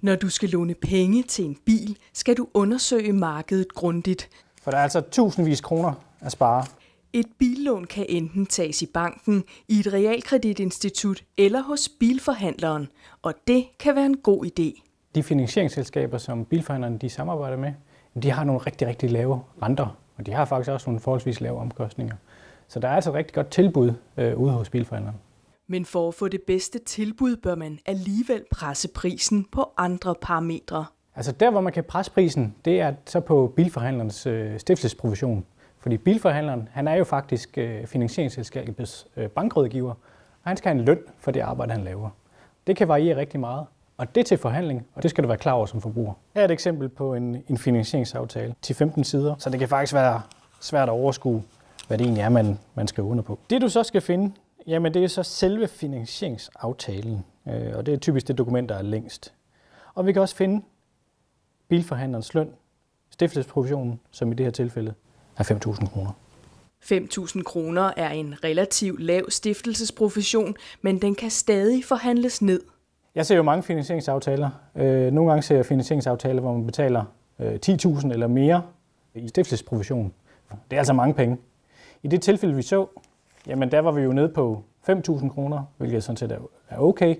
Når du skal låne penge til en bil, skal du undersøge markedet grundigt. For der er altså tusindvis kroner at spare. Et billån kan enten tages i banken, i et realkreditinstitut eller hos bilforhandleren, og det kan være en god idé. De finansieringsselskaber, som bilforhandlerne de samarbejder med, de har nogle rigtig, rigtig lave renter, og de har faktisk også nogle forholdsvis lave omkostninger. Så der er altså et rigtig godt tilbud øh, ude hos bilforhandleren. Men for at få det bedste tilbud, bør man alligevel presse prisen på andre parametre. Altså der, hvor man kan presse prisen, det er så på bilforhandlerens øh, stiftelsesprovision. Fordi bilforhandleren, han er jo faktisk øh, finansieringsselskabets øh, bankrådgiver, og han skal have en løn for det arbejde, han laver. Det kan variere rigtig meget, og det er til forhandling, og det skal du være klar over som forbruger. Her er et eksempel på en, en finansieringsaftale til 15 sider, så det kan faktisk være svært at overskue, hvad det egentlig er, man, man skal under på. Det du så skal finde, jamen det er så selve finansieringsaftalen, øh, og det er typisk det dokument, der er længst. Og vi kan også finde bilforhandlerens løn, stiftelsesprovisionen, som i det her tilfælde er 5.000 kroner. 5.000 kroner er en relativt lav stiftelsesprovision, men den kan stadig forhandles ned. Jeg ser jo mange finansieringsaftaler. Øh, nogle gange ser jeg finansieringsaftaler, hvor man betaler 10.000 øh, eller mere i stiftelsesprovision. Det er altså mange penge. I det tilfælde, vi så, jamen der var vi jo nede på 5.000 kroner, hvilket sådan set er okay.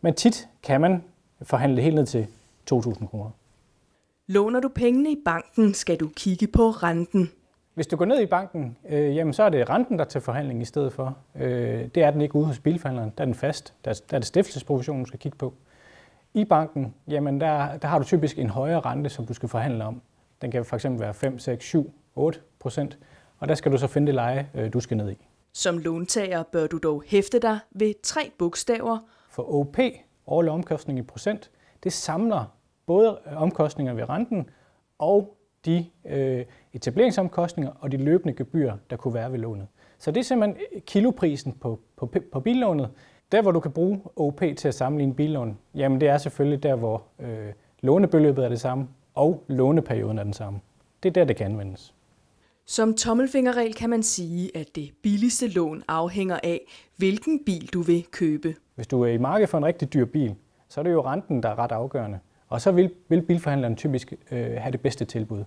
Men tit kan man forhandle helt ned til 2.000 kroner. Låner du pengene i banken, skal du kigge på renten. Hvis du går ned i banken, øh, jamen så er det renten, der tager til forhandling i stedet for. Øh, det er den ikke ude hos bilforhandleren, der er den fast. Der, der er det stiftelsesprovisionen, du skal kigge på. I banken, jamen der, der har du typisk en højere rente, som du skal forhandle om. Den kan fx være 5, 6, 7, 8 procent og der skal du så finde det leje, øh, du skal ned i. Som låntager bør du dog hæfte dig ved tre bogstaver. For OP, årlig omkostning i procent, det samler både øh, omkostninger ved renten og de øh, etableringsomkostninger og de løbende gebyrer, der kunne være ved lånet. Så det er simpelthen øh, kiloprisen på, på, på billånet. Der, hvor du kan bruge OP til at sammenligne billån, jamen det er selvfølgelig der, hvor øh, lånebeløbet er det samme, og låneperioden er den samme. Det er der, det kan anvendes. Som tommelfingerregel kan man sige, at det billigste lån afhænger af, hvilken bil du vil købe. Hvis du er i marked for en rigtig dyr bil, så er det jo renten, der er ret afgørende. Og så vil, vil bilforhandleren typisk øh, have det bedste tilbud.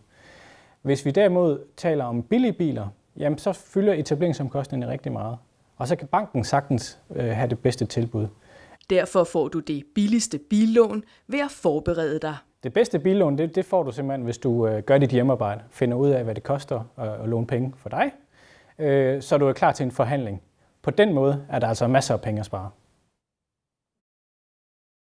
Hvis vi derimod taler om billige biler, jamen så fylder etableringsomkostningen rigtig meget. Og så kan banken sagtens øh, have det bedste tilbud. Derfor får du det billigste billån ved at forberede dig. Det bedste billån, det, det får du simpelthen, hvis du øh, gør dit hjemmearbejde, finder ud af, hvad det koster at, at låne penge for dig, øh, så du er klar til en forhandling. På den måde er der altså masser af penge at spare.